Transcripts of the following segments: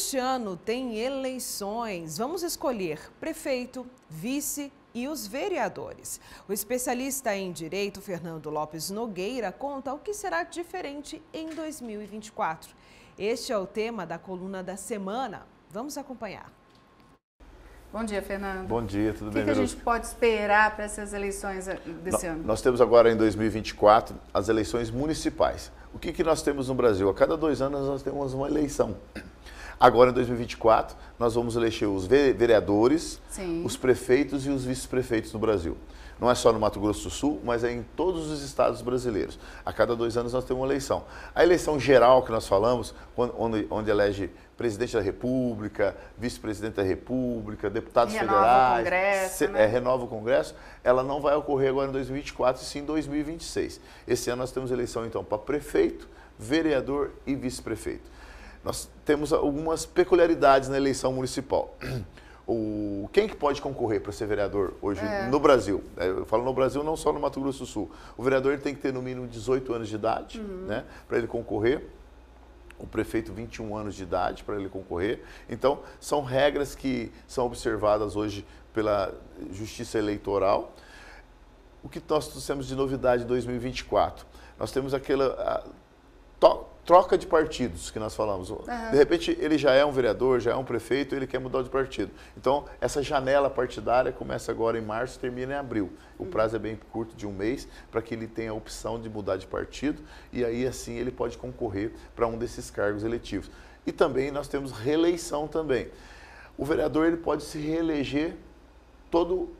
Este ano tem eleições. Vamos escolher prefeito, vice e os vereadores. O especialista em direito, Fernando Lopes Nogueira, conta o que será diferente em 2024. Este é o tema da coluna da semana. Vamos acompanhar. Bom dia, Fernando. Bom dia, tudo bem? O que a gente pode esperar para essas eleições eh, desse no, ano? Nós temos agora em 2024 as eleições municipais. O que, que nós temos no Brasil? A cada dois anos nós temos uma eleição. Agora, em 2024, nós vamos eleger os vereadores, Sim. os prefeitos e os vice-prefeitos no Brasil. Não é só no Mato Grosso do Sul, mas é em todos os estados brasileiros. A cada dois anos nós temos uma eleição. A eleição geral que nós falamos, onde, elege presidente da República, vice-presidente da República, deputados renova federais, o Congresso, se, né? é, renova o Congresso, ela não vai ocorrer agora em 2024, e sim em 2026. Esse ano nós temos eleição, então, para prefeito, vereador e vice-prefeito nós temos algumas peculiaridades na eleição municipal. O, quem que pode concorrer para ser vereador hoje é. no Brasil? É, eu falo no Brasil, não só no Mato Grosso do Sul. O vereador tem que ter no mínimo 18 anos de idade uhum. né, para ele concorrer o prefeito 21 anos de idade para ele concorrer. Então, são regras que são observadas hoje pela Justiça Eleitoral. O que nós trouxemos de novidade em 2024? Nós temos aquela a, troca de partidos que nós falamos. Uhum. De repente, ele já é um vereador, já é um prefeito, ele quer mudar de partido. Então, essa janela partidária começa agora em março e termina em abril. O uhum. prazo é bem curto, de um mês, para que ele tenha a opção de mudar de partido e aí, assim, ele pode concorrer para um desses cargos eletivos. E também nós temos reeleição também. O vereador ele pode se reeleger todo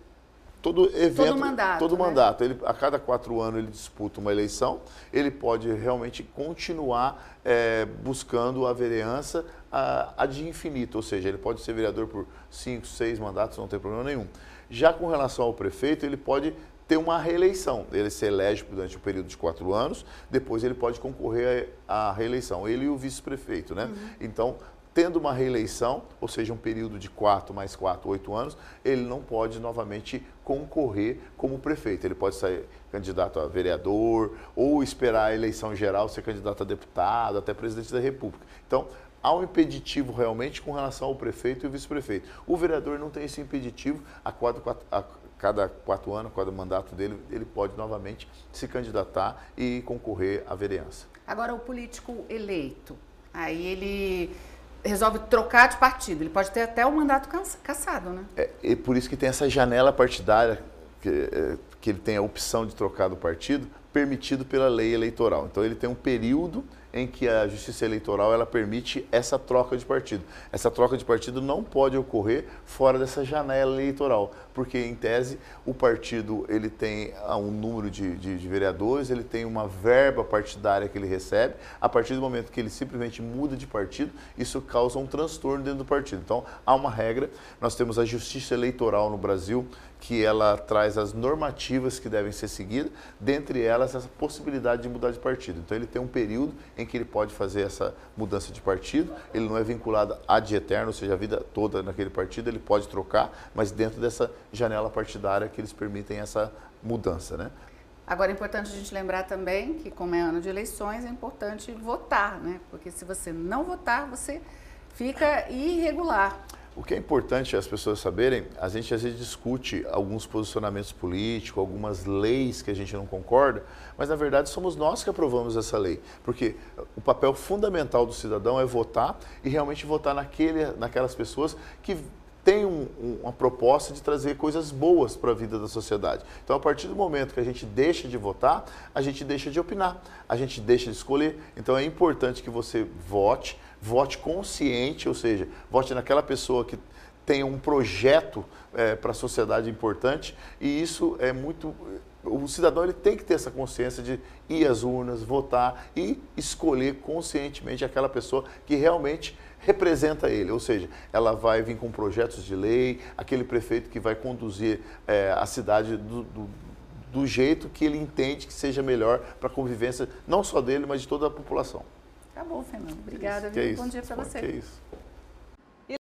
todo evento, todo mandato. Todo mandato. Né? Ele, a cada quatro anos ele disputa uma eleição, ele pode realmente continuar é, buscando a vereança a, a, de infinito, ou seja, ele pode ser vereador por cinco, seis mandatos, não tem problema nenhum. Já com relação ao prefeito, ele pode ter uma reeleição. Ele se elege durante o um período de quatro anos, depois ele pode concorrer à reeleição, ele e o vice-prefeito, né? Uhum. Então, tendo uma reeleição, ou seja, um período de 4 mais 4, 8 anos, ele não pode novamente concorrer como prefeito. Ele pode sair candidato a vereador ou esperar a eleição geral, ser candidato a deputado, até presidente da República. Então, há um impeditivo realmente com relação ao prefeito e vice-prefeito. O vereador não tem esse impeditivo, a, quatro, a cada quatro anos, cada mandato dele, ele pode novamente se candidatar e concorrer à vereança. Agora, o político eleito, aí ele resolve trocar de partido. Ele pode ter até o mandato cassado, né? É, e por isso que tem essa janela partidária, que, é, que ele tem a opção de trocar do partido, permitido pela lei eleitoral. Então ele tem um período em que a Justiça Eleitoral ela permite essa troca de partido. Essa troca de partido não pode ocorrer fora dessa janela eleitoral, porque em tese o partido ele tem ah, um número de, de, de vereadores, ele tem uma verba partidária que ele recebe. A partir do momento que ele simplesmente muda de partido, isso causa um transtorno dentro do partido. Então há uma regra. Nós temos a Justiça Eleitoral no Brasil que ela traz as normativas que devem ser seguidas, dentre elas essa possibilidade de mudar de partido. Então ele tem um período em que ele pode fazer essa mudança de partido. Ele não é vinculado a de eterno, ou seja, a vida toda naquele partido, ele pode trocar, mas dentro dessa janela partidária que eles permitem essa mudança, né? Agora é importante a gente lembrar também que como é ano de eleições, é importante votar, né? Porque se você não votar, você fica irregular. O que é importante as pessoas saberem, a gente às vezes discute alguns posicionamentos políticos, algumas leis que a gente não concorda, mas na verdade somos nós que aprovamos essa lei. Porque o papel fundamental do cidadão é votar e realmente votar naquele, naquelas pessoas que tem um, um, uma proposta de trazer coisas boas para a vida da sociedade. Então, a partir do momento que a gente deixa de votar, a gente deixa de opinar, a gente deixa de escolher. Então, é importante que você vote, vote consciente, ou seja, vote naquela pessoa que tem um projeto é, para a sociedade importante e isso é muito o cidadão ele tem que ter essa consciência de ir às urnas, votar e escolher conscientemente aquela pessoa que realmente representa ele, ou seja, ela vai vir com projetos de lei, aquele prefeito que vai conduzir é, a cidade do, do, do jeito que ele entende que seja melhor para a convivência não só dele, mas de toda a população. Tá bom, Fernando. Obrigada. Que viu? É isso. Bom dia para você. Que é isso.